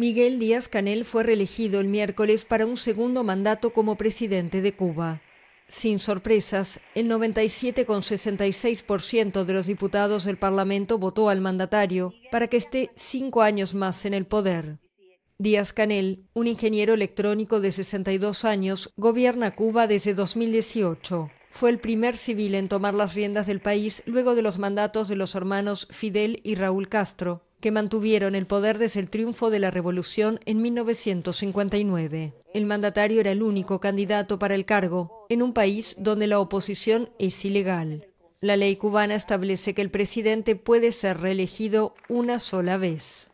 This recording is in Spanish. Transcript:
Miguel Díaz Canel fue reelegido el miércoles para un segundo mandato como presidente de Cuba. Sin sorpresas, el 97,66% de los diputados del Parlamento votó al mandatario para que esté cinco años más en el poder. Díaz Canel, un ingeniero electrónico de 62 años, gobierna Cuba desde 2018. Fue el primer civil en tomar las riendas del país luego de los mandatos de los hermanos Fidel y Raúl Castro, que mantuvieron el poder desde el triunfo de la revolución en 1959. El mandatario era el único candidato para el cargo en un país donde la oposición es ilegal. La ley cubana establece que el presidente puede ser reelegido una sola vez.